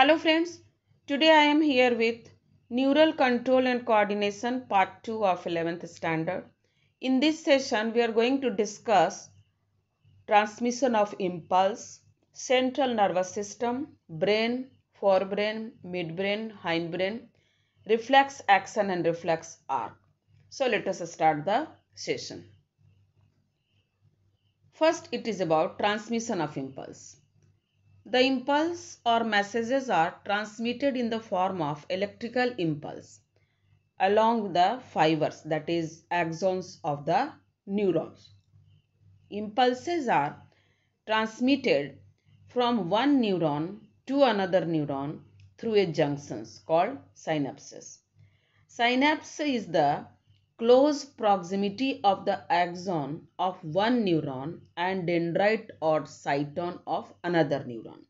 Hello friends, today I am here with Neural Control and Coordination Part 2 of 11th Standard. In this session, we are going to discuss transmission of impulse, central nervous system, brain, forebrain, midbrain, hindbrain, reflex action and reflex arc. So let us start the session. First, it is about transmission of impulse. The impulse or messages are transmitted in the form of electrical impulse along the fibers that is axons of the neurons. Impulses are transmitted from one neuron to another neuron through a junctions called synapses. Synapse is the Close proximity of the axon of one neuron and dendrite or cyton of another neuron.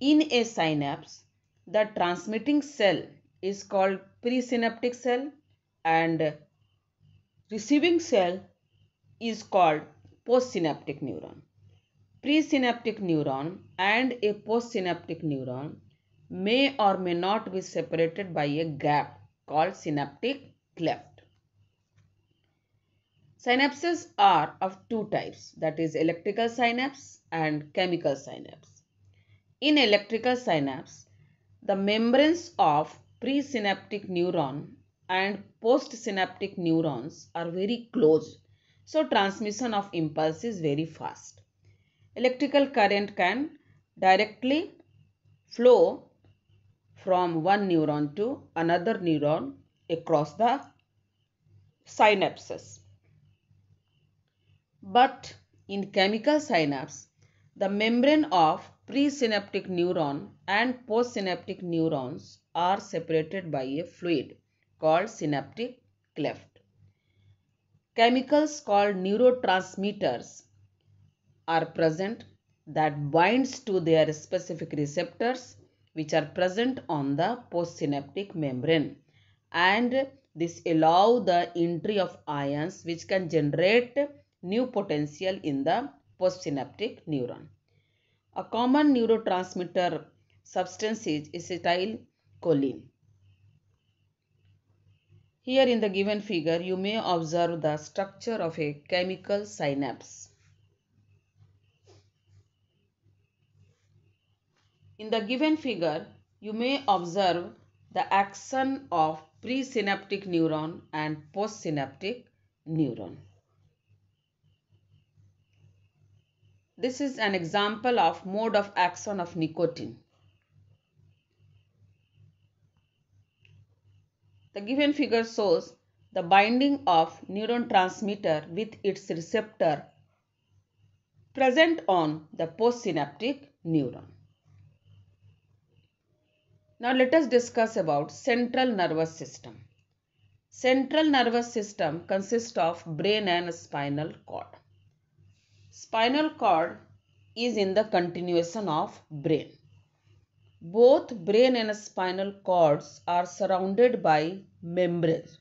In a synapse, the transmitting cell is called presynaptic cell and receiving cell is called postsynaptic neuron. Presynaptic neuron and a postsynaptic neuron may or may not be separated by a gap called synaptic cleft. Synapses are of two types that is electrical synapse and chemical synapse. In electrical synapse, the membranes of presynaptic neuron and postsynaptic neurons are very close. So transmission of impulse is very fast. Electrical current can directly flow from one neuron to another neuron across the synapses. But in chemical synapse, the membrane of presynaptic neuron and postsynaptic neurons are separated by a fluid called synaptic cleft. Chemicals called neurotransmitters are present that binds to their specific receptors which are present on the postsynaptic membrane and this allow the entry of ions which can generate new potential in the postsynaptic neuron. A common neurotransmitter substance is acetylcholine. Here in the given figure, you may observe the structure of a chemical synapse. In the given figure, you may observe the action of presynaptic neuron and postsynaptic neuron. This is an example of mode of action of nicotine. The given figure shows the binding of neuron transmitter with its receptor present on the postsynaptic neuron. Now let us discuss about central nervous system. Central nervous system consists of brain and spinal cord. Spinal cord is in the continuation of brain. Both brain and spinal cords are surrounded by membranes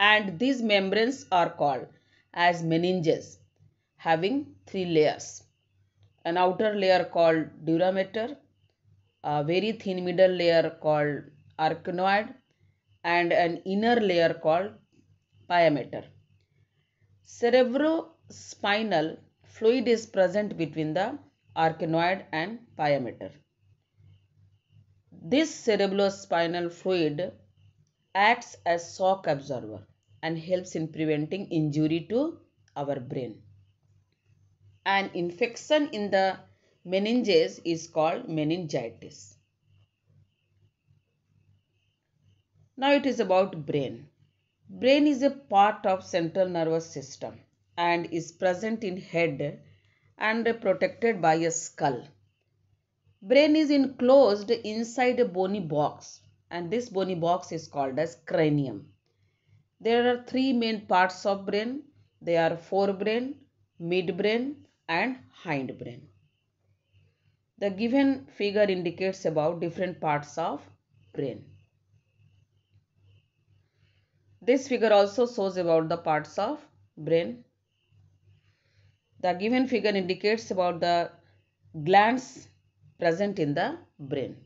and these membranes are called as meninges having three layers. An outer layer called dura mater, a very thin middle layer called arachnoid and an inner layer called pyameter Cerebro spinal, fluid is present between the arachnoid and pyometer. This cerebrospinal fluid acts as shock absorber and helps in preventing injury to our brain. An infection in the meninges is called meningitis. Now it is about brain. Brain is a part of central nervous system and is present in head and protected by a skull. Brain is enclosed inside a bony box and this bony box is called as cranium. There are three main parts of brain. They are forebrain, midbrain and hindbrain. The given figure indicates about different parts of brain. This figure also shows about the parts of brain. The given figure indicates about the glands present in the brain.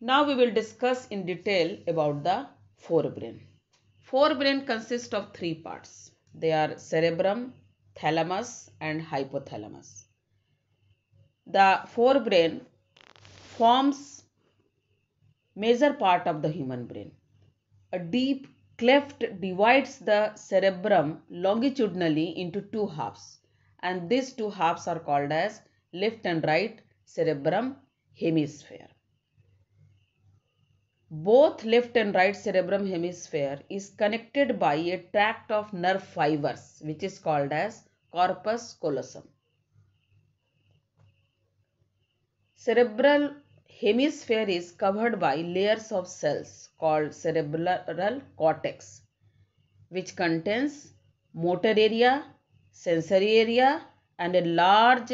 Now we will discuss in detail about the forebrain. Forebrain consists of three parts. They are cerebrum, thalamus and hypothalamus. The forebrain forms major part of the human brain. A deep cleft divides the cerebrum longitudinally into two halves and these two halves are called as left and right cerebrum hemisphere. Both left and right cerebrum hemisphere is connected by a tract of nerve fibers which is called as corpus callosum. Cerebral hemisphere is covered by layers of cells called cerebral cortex which contains motor area, sensory area and a large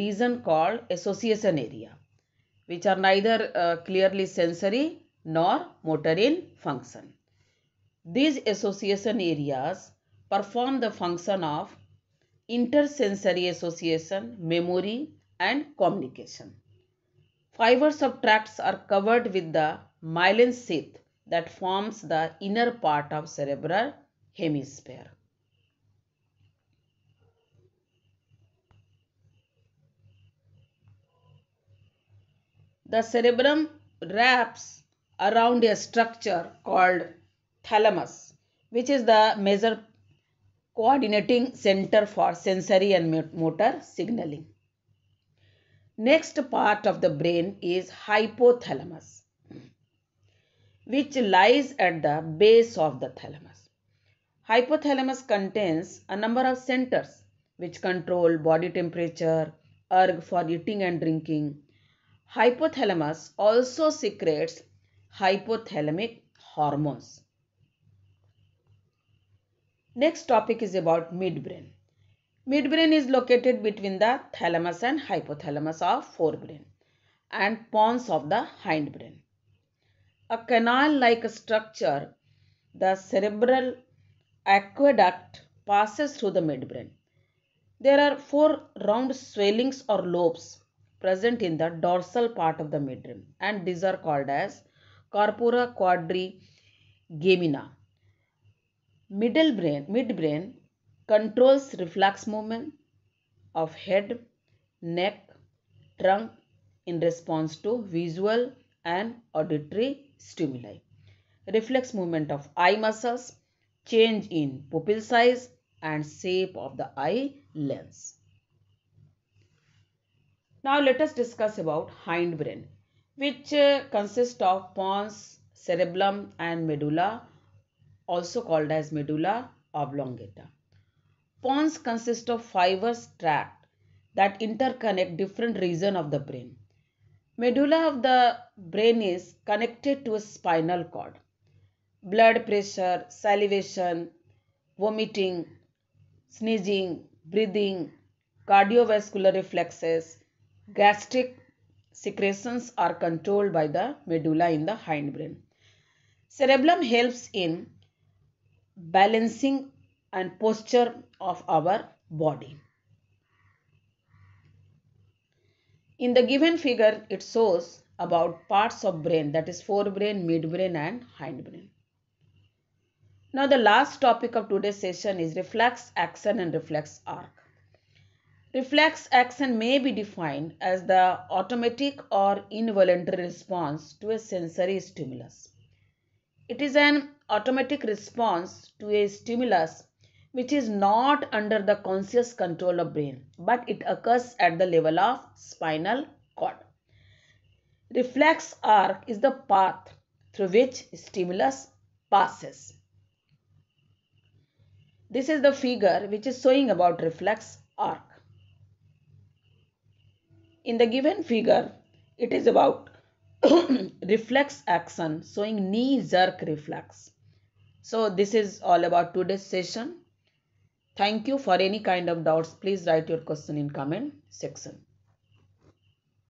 region called association area which are neither uh, clearly sensory nor motor in function. These association areas perform the function of intersensory association, memory and communication. Fibers of tracts are covered with the myelin sheath that forms the inner part of cerebral hemisphere. The cerebrum wraps around a structure called thalamus, which is the major coordinating center for sensory and motor signaling. Next part of the brain is hypothalamus, which lies at the base of the thalamus. Hypothalamus contains a number of centers which control body temperature, erg for eating and drinking. Hypothalamus also secretes hypothalamic hormones. Next topic is about midbrain. Midbrain is located between the thalamus and hypothalamus of forebrain and pons of the hindbrain. A canal-like structure, the cerebral aqueduct passes through the midbrain. There are four round swellings or lobes present in the dorsal part of the midbrain and these are called as corpora quadrigemina. Middle brain, midbrain controls reflex movement of head, neck, trunk in response to visual and auditory stimuli. Reflex movement of eye muscles, change in pupil size and shape of the eye lens. Now let us discuss about hindbrain which uh, consists of pons, cerebellum and medulla also called as medulla oblongata. Pons consist of fibrous tract that interconnect different region of the brain. Medulla of the brain is connected to a spinal cord. Blood pressure, salivation, vomiting, sneezing, breathing, cardiovascular reflexes, gastric secretions are controlled by the medulla in the hindbrain. Cerebellum helps in balancing and posture of our body. In the given figure, it shows about parts of brain that is forebrain, midbrain and hindbrain. Now the last topic of today's session is reflex action and reflex arc. Reflex action may be defined as the automatic or involuntary response to a sensory stimulus. It is an automatic response to a stimulus which is not under the conscious control of brain but it occurs at the level of spinal cord. Reflex arc is the path through which stimulus passes. This is the figure which is showing about reflex arc. In the given figure, it is about reflex action showing knee jerk reflex. So this is all about today's session. Thank you for any kind of doubts. Please write your question in comment section.